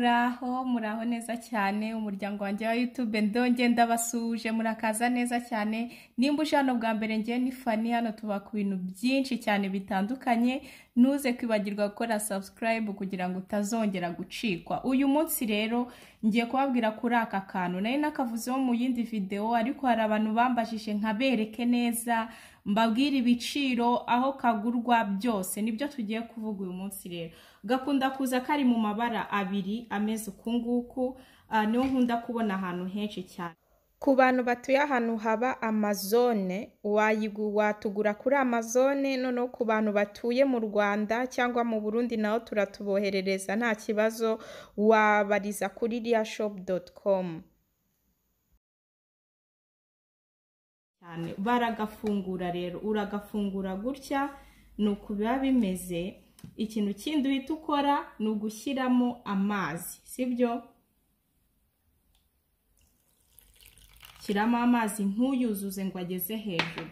muraho muraho neza cyane umuryango wanjye wa yutube ndonge ndabasuje murakaza neza cyane nimba uje hano bwa mbere ngewe ni fani hano tuba ku bintu byinshi cyane bitandukanye ntuze kwibagirwa gukora subscribe kugira ngo utazongera gucikwa uyu munsi rero ngiye kubabwira kuri aka kantu nari nakavuzeho mu yindi videwo ariko hari abantu bambajije nkabereke neza mbabwire ibiciro aho kagurwa byose nibyo tugiye kuvuga uyu munsi rero gakunda kuza kari mu mabara abiri ameze uku nguku ah, niwo nkunda kubona ahantu henshi cyane Ku bantu batuye ahantu haba amazone watugura kuri amazone noneho ku bantu batuye mu Rwanda cyangwa mu Burundi naho turatuboherereza nta kibazo wabariza kuri riyashopu.com. baragafungura rero uragafungura gutya ni uku biba bimeze ikintu kindi uhita ukora ni ugushyiramo amazi sibyo shyiramo amazi ntuyuzuze ngo ageze hejuru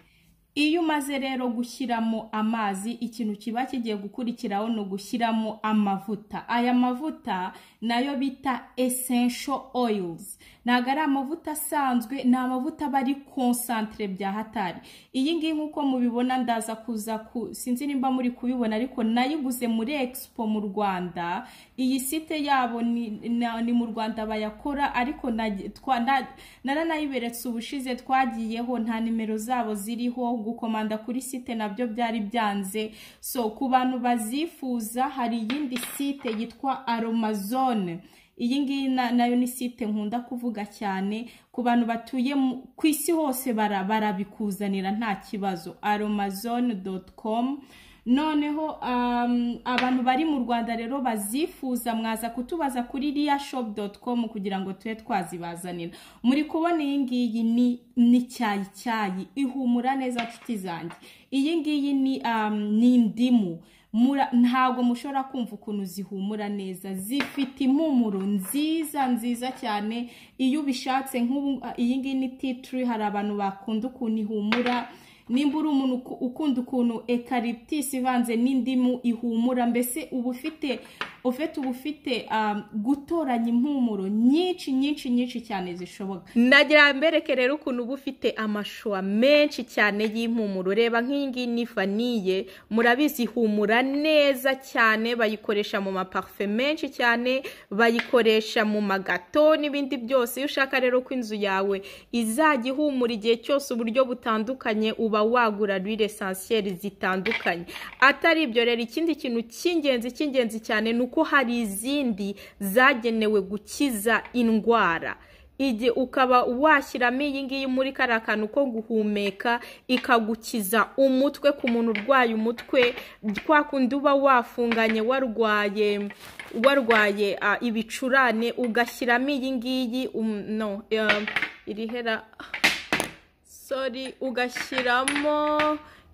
iyo umaze rero gushyiramo amazi ikintu kiba kigiye gukurikiraho ni ugushyiramo amavuta aya mavuta nayo bita essential oils ntabwo ari amavuta asanzwe ni amavuta aba ari konsantire bya hatari iyi ngiyi nk'uko mubibona ndaza kuza ku sinzi nimba muri kubibona ariko nayiguze muri expo mu rwanda iyi site yabo ni mu rwanda bayakora ariko naranayiberetse ubushize twagiyeho nta nimero zabo ziriho gukomanda kuri site nabyo byari byanze so ku bantu bazifuza hari iyindi site yitwa aromazone iyi ngiyi nayo ni site nkunda kuvuga cyane ku bantu batuye ku isi hose barabikuzanira nta kibazo aromazone doti komu noneho um, abantu bari mu rwanda rero bazifuza mwaza kutubaza kuri riyashopu.com kugira ngo tube twazibazanira muri kubona iyi ngiyi ni cyayi cyayi ihumura neza nshuti zanjye iyi ngiyi ni um, indimu ntabwo mushobora kumva ukuntu zihumura neza zifite impumuro nziza nziza cyane iyo ubishatse nk'ubu uh, iyi ngiyi ni titiri hari abantu bakunda ukuntu ihumura nimba uri umuntu ukunda ukuntu ekariptisi ivanze n'indimu ihumura mbese uba ufite ufite uba euh, ufite gutoranya impumuro nyinshi nyinshi nyinshi cyane zishoboka nagira mbereke rero ukuntu uba ufite amashuwa menshi cyane y'impumuro reba nk'iyi nifaniye ni murabizi ihumura neza cyane bayikoresha mu maparufe menshi cyane bayikoresha mu magato n'ibindi byose iyo ushaka rero ko inzu yawe izajya ihumura igihe cyose uburyo butandukanye uba wagura rire esansiyeri zitandukanye atari ibyo rero ikindi kintu cy'ingenzi cy'ingenzi cyane ni kuko hari izindi zagenewe gukiza indwara igihe ukaba washyiramo iyi ngiyi muri kariya kantu ko guhumeka ikagukiza umutwe ku muntu urwaye umutwe twa kundi uba wafunganye warwaye warwaye ibicurane ugashyiramo iyi ngiyi um, no irihera sori ugashyiramo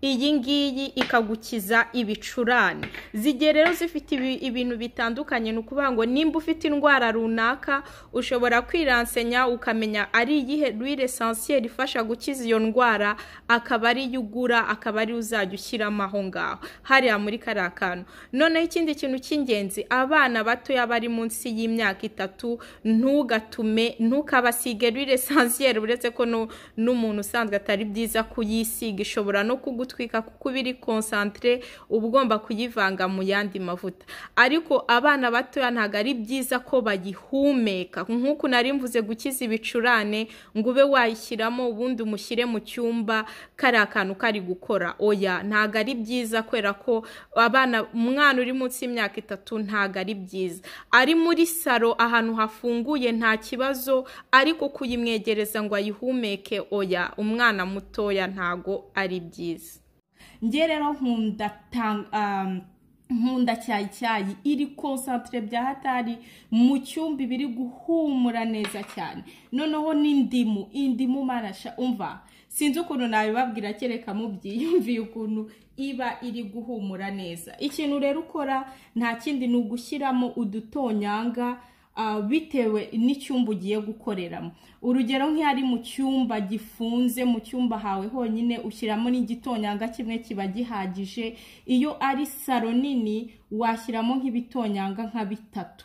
iyi ngiyi ikagukiza ibicurane zigiye rero zifite ibintu bitandukanye ni ukuvuga ngo nimba ufite indwara runaka ushobora kwiransenya ukamenya ari iyihe ruwire esansiyeri ifasha gukiza iyo ndwara akaba ariyo ugura akaba ari uzajya ushyiramo aho ngaho hariya muri kariya kantu noneho ikindi kintu cy'ingenzi abana batoya bari munsi y'imyaka itatu ntugatume ntukabasige ruwire esansiyeri uretse ko n'umuntu usanzwe atari byiza kuyisiga ishobora no kugutwara gutwika kuko uba iri uba ugomba kuyivanga mu yandi mavuta ariko abana batoya ntabwo ari byiza ko bagihumeka nk’uko nari mvuze gukiza ibicurane ngo ube wayishyiramo ubundi umushyire mu cyumba kariya kantu kari gukora oya ntabwo ari byiza kubera ko abana umwana uri munsi y'imyaka itatu ntabwo ari byiza ari muri saro ahantu hafunguye nta kibazo ariko kuyimwegereza ngo ayihumeke oya umwana mutoya ntago ari byiza ngewe rero nkunda um, nkunda cyayicyayi iri konsantire bya hatari mu cyumba biri guhumura neza cyane noneho n'indimu indimu marasha umva sinzi ukuntu nabibabwira kereka mubyiyumviye ukuntu iba iri guhumura neza ikintu rero ukora nta kindi ni ugushyiramo udutonyanga Ah, bitewe n'icyumba ugiye gukoreramo urugero nk'ihari mu cyumba gifunze mu cyumba hawe honyine ushyiramo n'igitonyanga kimwe kiba gihagije iyo ari saro nini washyiramo nk'ibitonyanga nka bitatu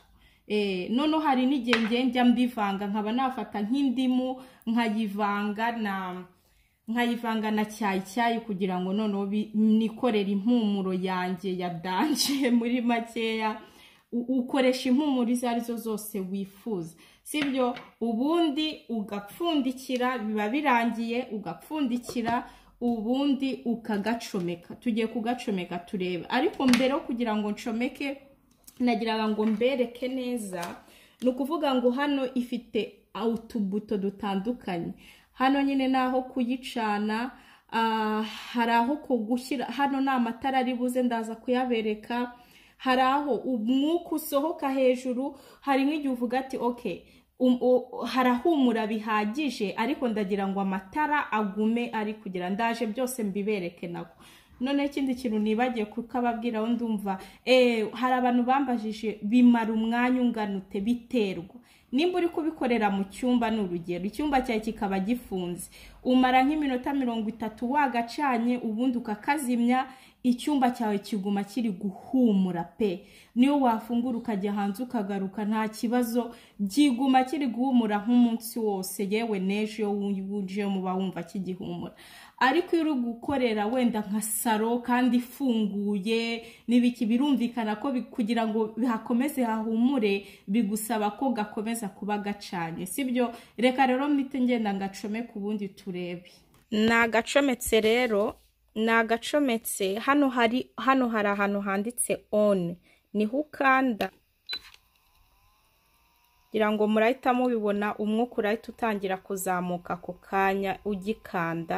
eh, noneho hari n'igihe njya mbivanga nkaba nafata nk'indimu nkayivanga na nkayivanga na cyayi cyayi kugira ngo noneho nikorere impumuro yanjye ya danje muri makeya ukoresha impumuro izo zo zose wifuza si byo ubundi ugapfundikira biba birangiye ugapfundikira ubundi ukagacomeka tugiye kugacomeka turebe ariko mbere yo kugira ngo ncomeke nagiraga ngo mbereke neza ni ukuvuga ngo hano ifite utubuto dutandukanye hano nyine ni aho kuyicana ah, hari aho kugushyira hano ni amatara ari buze ndaza kuyabereka hari aho umwuka usohoka hejuru hari nk'igihe uvuga ati oke um, harahumura bihagije ariko ndagira ngo amatara agume ari kugira ndaje byose mbibereke nako none ikindi kintu nibagiye kuko ababwiraho ndumva eh, hari abantu bambajije bimara umwanya unganute ute biterwa nimba uri kubikorera mu cyumba ni urugero icyumba cyawe kikaba gifunze umara nk'iminota mirongo itatu wagacanye ubundi ukakazimya icyumba cyawe kiguma kiri guhumura pe niyo wafungura ukajya hanze ukagaruka nta kibazo byiguma kiri guhumura nk'umunsi wose yewe n'ejo iyo wuje muba wumva kigihumura ariko iyo uri gukorera wenda nka saro kandi ifunguye n'ibiki birumvikana ko kugira ngo hakomeze hahumure bigusaba ko gakomeza kuba gacanye sibyo reka rero mite ngenda ngacome ku bundi turebe ni agacometse rero ni agacometse hano hari hano hari ahantu handitse on niho ukanda kugira ngo murahita mubibona umwuka urahita utangira kuzamuka ako kanya ugikanda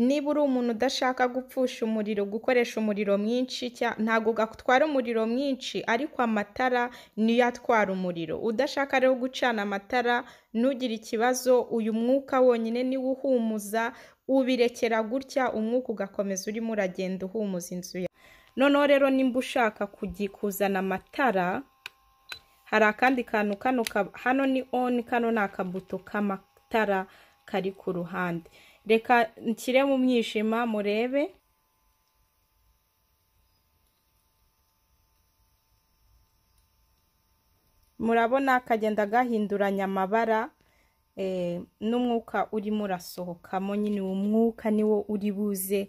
niba uri umuntu udashaka gupfusha umuriro gukoresha umuriro mwinshi ntabwo gatwara umuriro mwinshi ariko amatara niyo atwara umuriro udashaka rero gucana amatara ntugire ikibazo uyu mwuka wonyine niwo uhumuza ubirekera gutya umwuka ugakomeza urimo uragenda uhumuza inzu yawe noneho rero nimba ushaka kuzana amatara hari akandi kantu kano hano ni oni kano ni akabuto k'amatara kari ku ruhande reka nshyire mu myishima murebe murabona kagenda gahinduranya amabara eh, n'umwuka urimo urasohokamo nyine uwo mwuka niwo uri buze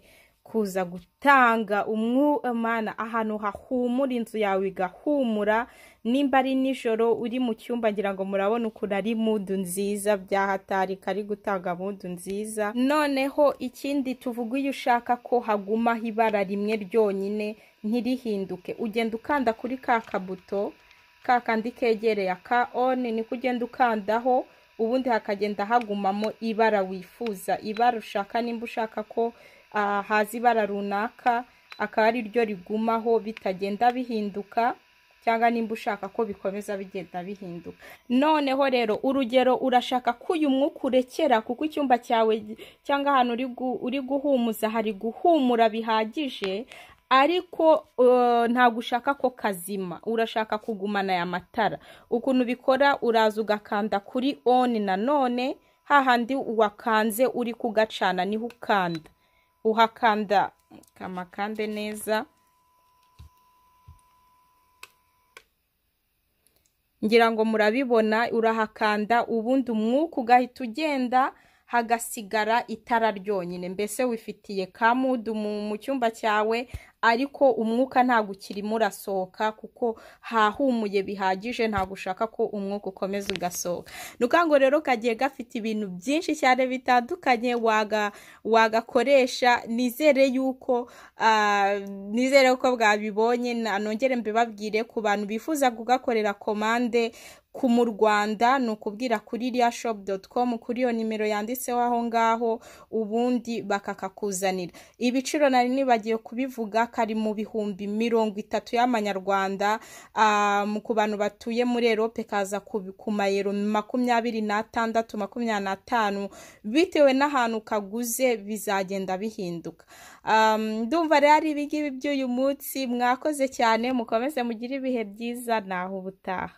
kuza gutanga umwumana ahantu hahumura inzu yawe igahumura nimba ari nijoro uri mu cyumba ngira ngo murabona ukuntu ari mudu nziza byahatari kari gutanga mudu nziza noneho ikindi tuvuga iyo ushaka ko hagumaho ibara rimwe ryonyine ntirihinduke ugenda ukanda kuri ka kabuto ka kandi kegereye aka one niko ugenda ukandaho ubundi hakagenda hagumamo ibara wifuza ibara ushaka nimba ushaka ko haza ibara runaka akaba ari ryo rigumaho bitagenda bihinduka cyangwa nimba ushaka ko bikomeza bigenda bihinduka noneho rero urugero urashaka ko uyu mwuka urekera kuko icyumba cyawe cyangwa ahantu uri guhumuza hari guhumura bihagije ariko ntabwo ushaka ko kazima urashaka kugumana aya matara ukuntu bikora uraza ugakanda kuri oni nanone hahandi wakanze uri kugacana niho ukanda uhakanda kamakande neza ngira ngo murabibona urahakanda ubundi umwuka ugahita ugenda hagasigara itara ryonyine mbese wifitiye kamudu mu cyumba cyawe ariko umwuka ntabwo ukirimo urasohoka kuko hahumuye bihagije ntabwo ushaka ko umwuka ukomeza ugasohoka ni ukango rero kagiye gafite ibintu byinshi cyane bitandukanye wagakoresha nizere yuko ah, nizere ko bwabibonye nongere mbibabwire ku bantu bifuza kugakorera komande ku mu Rwanda ni ukubwira kuri liashop.com kuri iyo nimero yanditseho aho ngaho ubundi bakakakuzanira ibiciro nari nibagiwe kubivuga kari mu bihumbi mirongo itatu y'amanyarwanda ah, ku bantu batuye muri erope kaza ku mayero makumyabiri n'atandatu makumyabiri n'atanu bitewe n'ahantu kaguze bizagenda bihinduka ndumva rero ibingibi by'uyu munsi mwakoze cyane mukomeze mugire ibihe byiza naho ubutaha